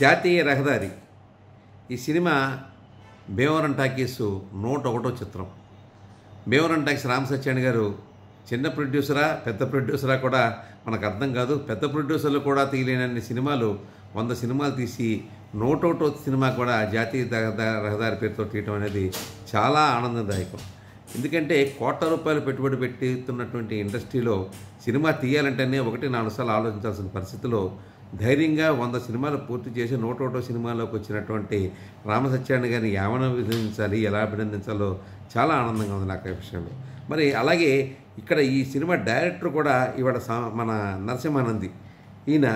జాతీయ రహదారి ఈ సినిమా భీమవరం టాకీస్ నూట ఒకటో చిత్రం భీమవరం టాకీస్ రామ్ సత్యాన్ గారు చిన్న ప్రొడ్యూసరా పెద్ద ప్రొడ్యూసరా కూడా మనకు అర్థం కాదు పెద్ద ప్రొడ్యూసర్లు కూడా తీయలేనన్ని సినిమాలు వంద సినిమాలు తీసి ఒకటో సినిమా కూడా జాతీయ రహదారి పేరుతో తీయటం అనేది చాలా ఆనందదాయకం ఎందుకంటే కోట్ల రూపాయలు పెట్టుబడి పెట్టుతున్నటువంటి ఇండస్ట్రీలో సినిమా తీయాలంటేనే ఒకటి నాలుగు సార్లు ఆలోచించాల్సిన పరిస్థితిలో ధైర్యంగా వంద సినిమాలు పూర్తి చేసి నూట ఒకటో సినిమాలోకి వచ్చినటువంటి రామసత్యాన్ని గారిని ఏమైనా అభినందించాలి ఎలా అభినందించాలో చాలా ఆనందంగా ఉంది నాకు ఈ విషయంలో మరి అలాగే ఇక్కడ ఈ సినిమా డైరెక్టర్ కూడా ఇవాడ మన నరసింహానంది ఈయన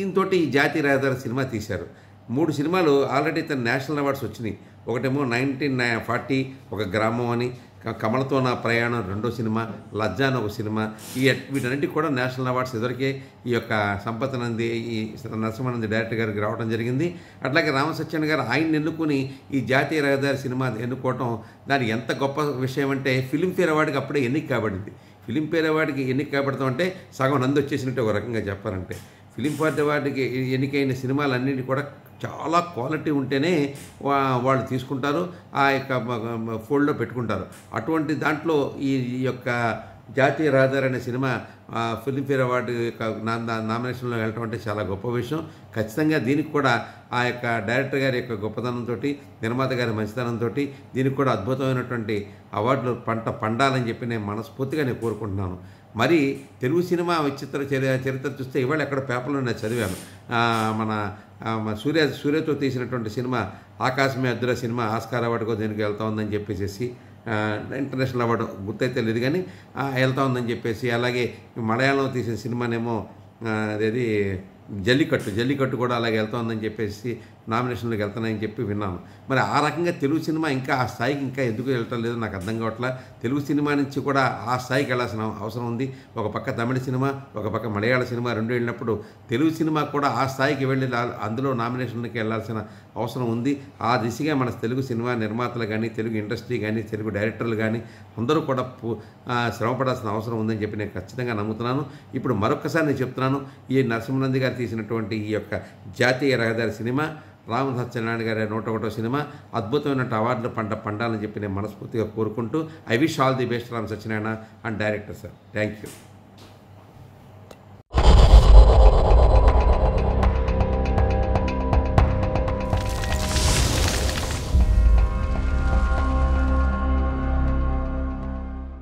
ఈయనతోటి జాతి రాజధాని సినిమా తీశారు మూడు సినిమాలు ఆల్రెడీ తన నేషనల్ అవార్డ్స్ వచ్చినాయి ఒకటేమో నైన్టీన్ ఫార్టీ ఒక గ్రామం అని కమలతో నా ప్రయాణం రెండో సినిమా లజ్జా అని ఒక సినిమా ఈ వీటన్నిటి కూడా నేషనల్ అవార్డ్స్ ఎదురికే ఈ యొక్క సంపతనంది ఈ నరసింహానంది డైరెక్టర్ గారికి రావడం జరిగింది అట్లాగే రామసత్యన్ గారు ఆయన ఎన్నుకుని ఈ జాతీయ రహదారి సినిమా ఎన్నుకోవటం దాని ఎంత గొప్ప విషయం అంటే ఫిలింఫేర్ అవార్డుకి అప్పుడే ఎన్నిక కాబడింది ఫిలింఫేర్ అవార్డుకి ఎన్నిక కాబడతాం అంటే సగం నంది వచ్చేసినట్టు ఒక రకంగా చెప్పారంటే ఫిలిం ఫర్ అవార్డుకి ఎన్నికైన సినిమాలన్నిటి కూడా చాలా క్వాలిటీ ఉంటేనే వాళ్ళు తీసుకుంటారు ఆ యొక్క ఫోల్డ్లో పెట్టుకుంటారు అటువంటి దాంట్లో ఈ యొక్క జాతీయ రహదారి అనే సినిమా ఫిలింఫేర్ అవార్డు యొక్క నామినేషన్లో వెళ్ళటం అంటే చాలా గొప్ప విషయం ఖచ్చితంగా దీనికి కూడా ఆ యొక్క డైరెక్టర్ గారి యొక్క గొప్పతనంతో నిర్మాత గారి మంచితనంతో దీనికి కూడా అద్భుతమైనటువంటి అవార్డులు పంట పండాలని చెప్పి నేను మనస్ఫూర్తిగా నేను కోరుకుంటున్నాను మరి తెలుగు సినిమా విచిత్ర చరి చరిత్ర చూస్తే ఇవాళ ఎక్కడ పేపర్లో నేను చదివాను మన సూర్య సూర్యతో తీసినటువంటి సినిమా ఆకాశమే అద్దుర సినిమా ఆస్కార్ కూడా దీనికి వెళ్తా ఉందని చెప్పేసి ఇంటర్నేషనల్ అవార్డు గుర్తైతే లేదు కానీ వెళ్తూ ఉందని చెప్పేసి అలాగే మలయాళంలో తీసిన సినిమానేమో అదేది జల్లికట్టు జల్లికట్టు కూడా అలాగే వెళ్తా ఉందని చెప్పేసి నామినేషన్లకు వెళ్తున్నాయని చెప్పి విన్నాను మరి ఆ రకంగా తెలుగు సినిమా ఇంకా ఆ స్థాయికి ఇంకా ఎందుకు వెళ్ళటం లేదో నాకు అర్థం కావట్లా తెలుగు సినిమా నుంచి కూడా ఆ స్థాయికి వెళ్ళాల్సిన అవసరం ఉంది ఒక పక్క తమిళ సినిమా ఒక పక్క మలయాళ సినిమా రెండు వెళ్ళినప్పుడు తెలుగు సినిమా కూడా ఆ స్థాయికి వెళ్ళి అందులో నామినేషన్లకి వెళ్ళాల్సిన అవసరం ఉంది ఆ దిశగా మన తెలుగు సినిమా నిర్మాతలు కానీ తెలుగు ఇండస్ట్రీ కానీ తెలుగు డైరెక్టర్లు కానీ అందరూ కూడా శ్రమపడాల్సిన అవసరం ఉందని చెప్పి నేను ఖచ్చితంగా నమ్ముతున్నాను ఇప్పుడు మరొకసారి నేను చెప్తున్నాను ఈ నరసింహనంది గారు తీసినటువంటి ఈ యొక్క జాతీయ రహదారి సినిమా రామ సత్యనారాయణ గారి నూట ఒకటో సినిమా అద్భుతమైన అవార్డులు పంట పండాలని చెప్పి నేను మనస్ఫూర్తిగా కోరుకుంటూ I wish all the best Ram Satyanarayana and director sir thank you